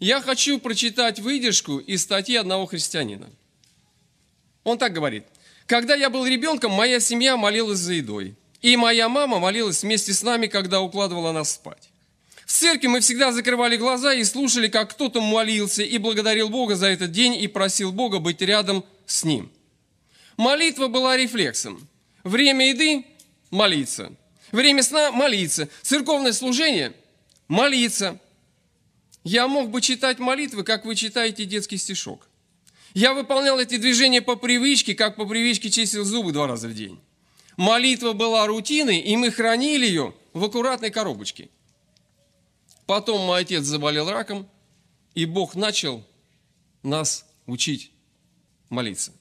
Я хочу прочитать выдержку из статьи одного христианина. Он так говорит. «Когда я был ребенком, моя семья молилась за едой, и моя мама молилась вместе с нами, когда укладывала нас спать. В церкви мы всегда закрывали глаза и слушали, как кто-то молился и благодарил Бога за этот день и просил Бога быть рядом с ним. Молитва была рефлексом. Время еды – молиться. Время сна – молиться. Церковное служение – молиться. Я мог бы читать молитвы, как вы читаете детский стишок. Я выполнял эти движения по привычке, как по привычке чистил зубы два раза в день. Молитва была рутиной, и мы хранили ее в аккуратной коробочке. Потом мой отец заболел раком, и Бог начал нас учить молиться.